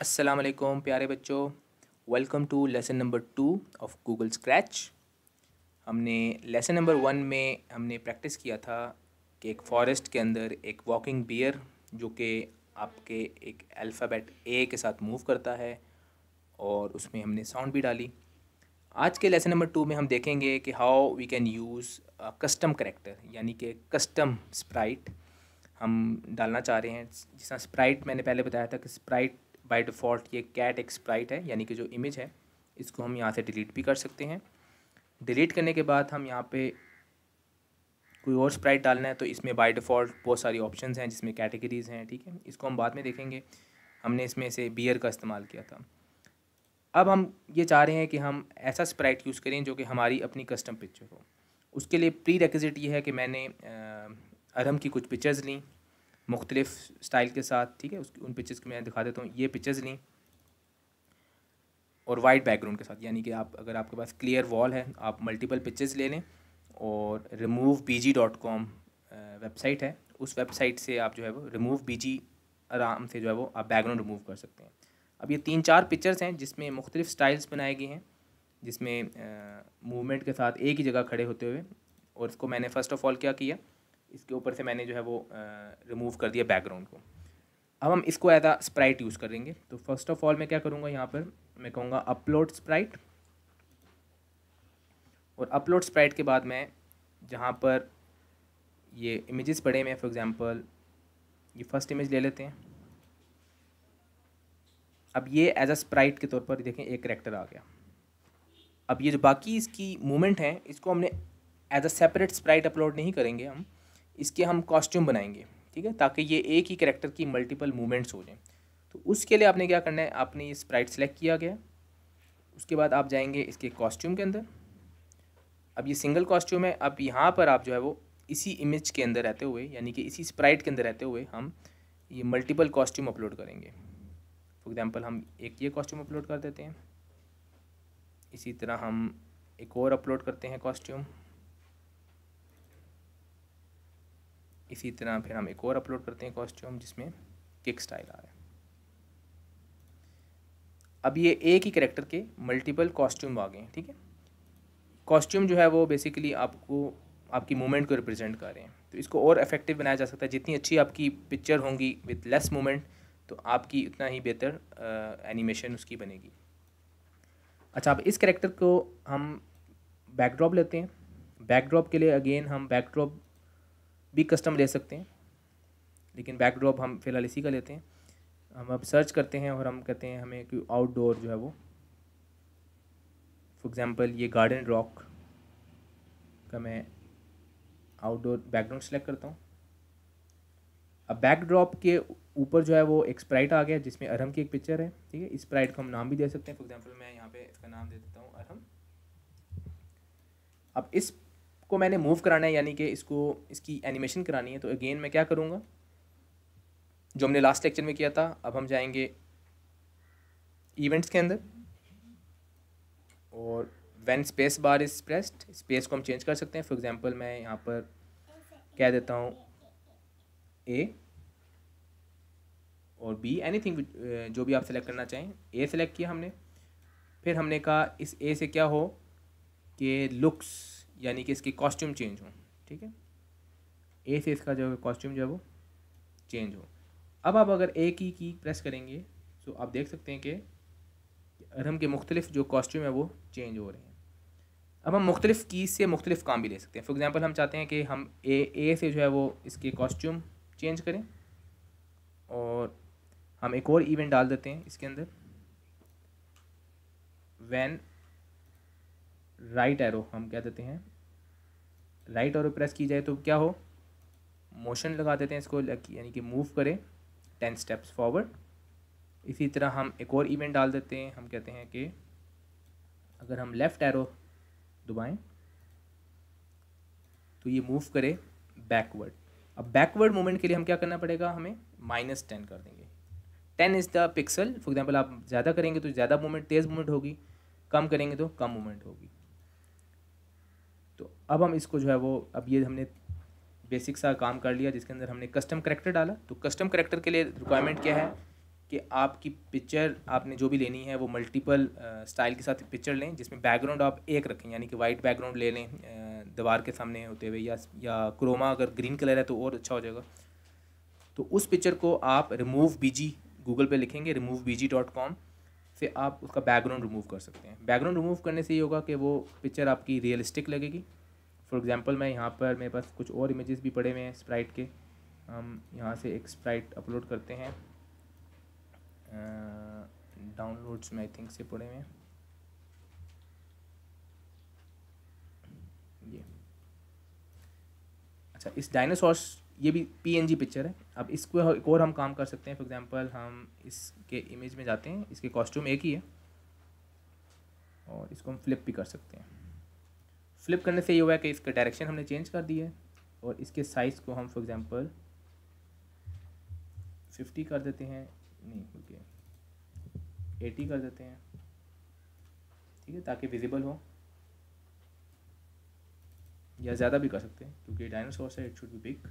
अस्सलाम वालेकुम प्यारे बच्चों welcome to lesson number two of Google Scratch हमने लेसन नंबर वन में हमने प्रैक्टिस किया था कि एक फॉरेस्ट के अंदर एक वॉकिंग बियर जो कि आपके एक अल्फ़ाबेट ए के साथ मूव करता है और उसमें हमने साउंड भी डाली आज के लेसन नंबर टू में हम देखेंगे कि how we can use custom character यानी कि कस्टम स्प्राइट हम डालना चाह रहे हैं जिस स्प्राइट मैंने पहले बताया था कि स्प्राइट बाय डिफ़ॉल्ट ये कैट एक्सप्राइट है यानी कि जो इमेज है इसको हम यहाँ से डिलीट भी कर सकते हैं डिलीट करने के बाद हम यहाँ पे कोई और स्प्राइट डालना है तो इसमें बाय डिफ़ॉल्ट बहुत सारी ऑप्शन हैं जिसमें कैटेगरीज़ हैं ठीक है इसको हम बाद में देखेंगे हमने इसमें से बियर का इस्तेमाल किया था अब हम ये चाह रहे हैं कि हम ऐसा स्प्राइट यूज़ करें जो कि हमारी अपनी कस्टम पिक्चर हो उसके लिए प्री रेकजिट ये है कि मैंने अरहम की कुछ पिक्चर्स ली मुख्तलिफ स्टाइल के साथ ठीक है उसकी उन पिक्चर्स की मैं दिखा देता हूँ ये पिक्चर्स लें और वाइट बैकग्राउंड के साथ यानी कि आप अगर आपके पास क्लियर वॉल है आप मल्टीपल पिक्चर्स ले लें और रिमूव बी जी डॉट कॉम वेबसाइट है उस वेबसाइट से आप जो है वो रिमूव बी जी आराम से जो है वो आप बैकग्राउंड रिमूव कर सकते हैं अब ये तीन चार पिक्चर्स हैं जिसमें मुख्तलिफ स्टाइल्स बनाए गए हैं जिसमें मूवमेंट के साथ एक ही जगह खड़े होते हुए और इसको मैंने फ़र्स्ट ऑफ़ ऑल क्या किया इसके ऊपर से मैंने जो है वो रिमूव कर दिया बैकग्राउंड को अब हम इसको एज आ स्प्राइट यूज़ करेंगे तो फर्स्ट ऑफ ऑल मैं क्या करूँगा यहाँ पर मैं कहूँगा अपलोड स्प्राइट और अपलोड स्प्राइट के बाद मैं जहाँ पर ये इमेजेस पड़े मैं फॉर एग्ज़ाम्पल ये फर्स्ट इमेज ले लेते हैं अब ये एज अ स्प्राइट के तौर पर देखें एक करेक्टर आ गया अब ये जो बाकी इसकी मूवमेंट है इसको हमने as a separate sprite upload नहीं करेंगे हम इसके हम कॉस्ट्यूम बनाएंगे ठीक है ताकि ये एक ही करेक्टर की मल्टीपल मूवमेंट्स हो जाएँ तो उसके लिए आपने क्या करना है आपने ये स्प्राइट सेलेक्ट किया गया उसके बाद आप जाएंगे इसके कॉस्ट्यूम के अंदर अब ये सिंगल कॉस्ट्यूम है अब यहाँ पर आप जो है वो इसी इमेज के अंदर रहते हुए यानी कि इसी स्प्राइट के अंदर रहते हुए हम ये मल्टीपल कॉस्ट्यूम अपलोड करेंगे फॉर एग्ज़ाम्पल हम एक ये कॉस्ट्यूम अपलोड कर देते हैं इसी तरह हम एक और अपलोड करते हैं कॉस्ट्यूम इसी तरह फिर हम एक और अपलोड करते हैं कॉस्ट्यूम जिसमें किक स्टाइल आ रहा है अब ये एक ही करेक्टर के मल्टीपल कॉस्ट्यूम आ गए हैं ठीक है कॉस्ट्यूम जो है वो बेसिकली आपको आपकी मूवमेंट को रिप्रेजेंट कर रहे हैं तो इसको और इफेक्टिव बनाया जा सकता है जितनी अच्छी आपकी पिक्चर होंगी विथ लेस मूवमेंट तो आपकी उतना ही बेहतर एनिमेशन उसकी बनेगी अच्छा अब इस करेक्टर को हम बैकड्रॉप लेते हैं बैकड्रॉप के लिए अगेन हम बैकड्रॉप बिग कस्टम ले सकते हैं लेकिन बैकड्रॉप हम फिलहाल इसी का लेते हैं हम अब सर्च करते हैं और हम कहते हैं हमें कि आउटडोर जो है वो फॉर एग्ज़ाम्पल ये गार्डन रॉक का मैं आउटडोर बैकग्राउंड सेलेक्ट करता हूँ अब बैकड्रॉप के ऊपर जो है वो एक स्प्राइट आ गया जिसमें अरहम की एक पिक्चर है ठीक है स्प्राइट को हम नाम भी दे सकते हैं फॉर एग्जांपल मैं यहाँ पे इसका नाम दे देता हूँ अरहम अब इस को मैंने मूव कराना है यानी कि इसको इसकी एनिमेशन करानी है तो अगेन मैं क्या करूँगा जो हमने लास्ट लेक्चर में किया था अब हम जाएंगे इवेंट्स के अंदर और when space bar is pressed space को हम चेंज कर सकते हैं फॉर एग्ज़ाम्पल मैं यहाँ पर कह देता हूँ ए और बी एनीथिंग uh, जो भी आप सेलेक्ट करना चाहें ए सेलेक्ट किया हमने फिर हमने कहा इस ए से क्या हो कि लुक्स यानी कि इसकी कॉस्ट्यूम चेंज हो ठीक है ए से इसका जो कॉस्ट्यूम जो है वो चेंज हो अब आप अगर ए की की प्रेस करेंगे तो आप देख सकते हैं कि अरहम के मुख्तलिफ जो कॉस्ट्यूम है वो चेंज हो रहे हैं अब हम मुख्तलिफ की से मुख्तलिफ काम भी ले सकते हैं फॉर एग्ज़ाम्पल हम चाहते हैं कि हम ए ए से जो है वो इसके कॉस्ट्यूम चेंज करें और हम एक और इवेंट डाल देते हैं इसके अंदर वैन राइट एरो हम क्या देते हैं राइट एरो प्रेस की जाए तो क्या हो मोशन लगा देते हैं इसको यानी कि मूव करें टेन स्टेप्स फॉरवर्ड इसी तरह हम एक और इवेंट डाल देते हैं हम कहते हैं कि अगर हम लेफ़्ट एरो दबाएं तो ये मूव करे बैकवर्ड अब बैकवर्ड मूवमेंट के लिए हम क्या करना पड़ेगा हमें माइनस टेन कर देंगे ten is the pixel for example आप ज़्यादा करेंगे तो ज़्यादा मूवमेंट तेज़ मूवमेंट होगी कम करेंगे तो कम मूवमेंट होगी अब हम इसको जो है वो अब ये हमने बेसिक सा काम कर लिया जिसके अंदर हमने कस्टम करेक्टर डाला तो कस्टम करेक्टर के लिए रिक्वायरमेंट क्या है कि आपकी पिक्चर आपने जो भी लेनी है वो मल्टीपल स्टाइल के साथ पिक्चर लें जिसमें बैकग्राउंड आप एक रखें यानी कि वाइट बैकग्राउंड ले लें दीवार के सामने होते हुए या या क्रोमा अगर ग्रीन कलर है तो और अच्छा हो जाएगा तो उस पिक्चर को आप रिमूव बीजी गूगल पे लिखेंगे रिमूव बीजी डॉट कॉम से आप उसका बैकग्राउंड रिमूव कर सकते हैं बैकग्राउंड रिमूव करने से ये होगा कि वो पिक्चर आपकी रियलिस्टिक लगेगी फॉर एग्ज़ाम्पल मैं यहाँ पर मेरे पास कुछ और इमेजेस भी पड़े हुए हैं स्प्राइट के हम यहाँ से एक स्प्राइट अपलोड करते हैं डाउनलोड्स में आई थिंक से पड़े हुए हैं ये अच्छा इस डायनासोर्स ये भी पीएनजी पिक्चर है अब इसको एक और हम काम कर सकते हैं फॉर एग्जांपल हम इसके इमेज में जाते हैं इसके कॉस्ट्यूम एक ही है और इसको हम फ्लिप भी कर सकते हैं फ्लिप करने से ये हुआ है कि इसका डायरेक्शन हमने चेंज कर दिया है और इसके साइज़ को हम फॉर एग्ज़ाम्पल फिफ्टी कर देते हैं नहीं ओके एटी कर देते हैं ठीक है ताकि विजिबल हो या ज़्यादा भी कर सकते हैं क्योंकि डायनासोर है इट शुड बी बिग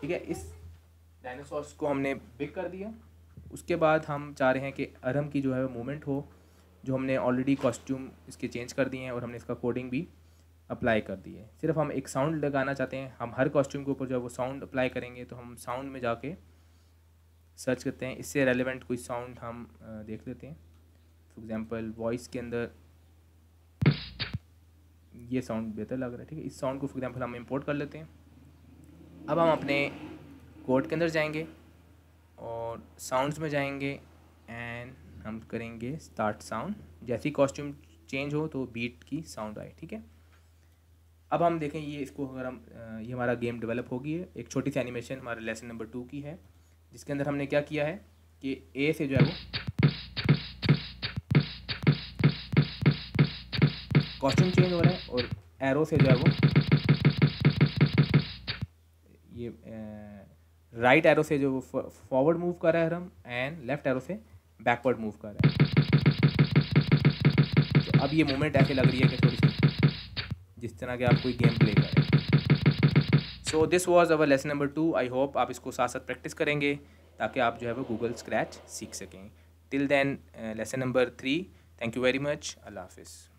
ठीक है इस डायनासोर्स को हमने बिग कर दिया उसके बाद हम चाह रहे हैं कि अरम की जो है मूवमेंट हो जो हमने ऑलरेडी कॉस्ट्यूम इसके चेंज कर दिए हैं और हमने इसका कोडिंग भी अप्लाई कर दी है सिर्फ हम एक साउंड लगाना चाहते हैं हम हर कॉस्ट्यूम के ऊपर जो है वो साउंड अप्लाई करेंगे तो हम साउंड में जाके सर्च करते हैं इससे रेलिवेंट कोई साउंड हम देख लेते हैं फॉर एग्ज़ाम्पल वॉइस के अंदर ये साउंड बेहतर लग रहा है ठीक है इस साउंड को फॉर एग्ज़ाम्पल हम इम्पोर्ट कर लेते हैं अब हम अपने कोड के अंदर जाएंगे और साउंड्स में जाएंगे एंड हम करेंगे स्टार्ट साउंड जैसे ही कॉस्ट्यूम चेंज हो तो बीट की साउंड आए ठीक है अब हम देखें ये इसको अगर हम ये हमारा गेम डेवलप होगी है एक छोटी सी एनिमेशन हमारे लेसन नंबर टू की है जिसके अंदर हमने क्या किया है कि ए से जो है वो कॉस्ट्यूम चेंज हो रहा है और एरो से जो है वो ये राइट एरो से जो फॉरवर्ड मूव कर रहा है हम एंड लेफ्ट एरो से बैकवर्ड मूव कर रहा है तो अब ये मोमेंट ऐसे लग रही है कि थोड़ी सी जिस तरह के आप कोई गेम प्ले करें so this was our lesson number two I hope आप इसको साथ साथ प्रैक्टिस करेंगे ताकि आप जो है वो गूगल स्क्रैच सीख सकें till then lesson number three thank you very much अल्लाह हाफिज़